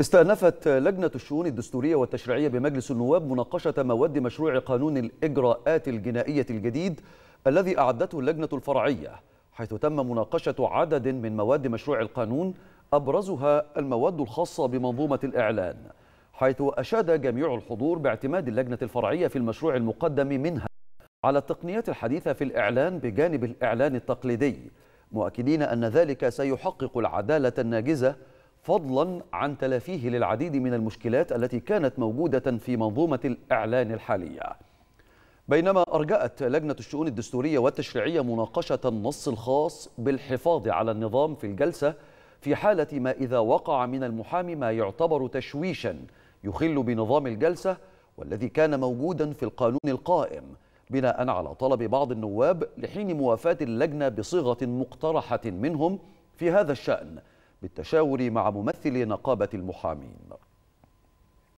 استأنفت لجنة الشؤون الدستورية والتشريعية بمجلس النواب مناقشة مواد مشروع قانون الإجراءات الجنائية الجديد الذي أعدته اللجنة الفرعية حيث تم مناقشة عدد من مواد مشروع القانون أبرزها المواد الخاصة بمنظومة الإعلان حيث أشاد جميع الحضور باعتماد اللجنة الفرعية في المشروع المقدم منها على التقنيات الحديثة في الإعلان بجانب الإعلان التقليدي مؤكدين أن ذلك سيحقق العدالة الناجزة فضلا عن تلافيه للعديد من المشكلات التي كانت موجودة في منظومة الإعلان الحالية بينما أرجأت لجنة الشؤون الدستورية والتشريعية مناقشة النص الخاص بالحفاظ على النظام في الجلسة في حالة ما إذا وقع من المحامي ما يعتبر تشويشا يخل بنظام الجلسة والذي كان موجودا في القانون القائم بناء على طلب بعض النواب لحين موافاة اللجنة بصيغة مقترحة منهم في هذا الشأن بالتشاور مع ممثل نقابة المحامين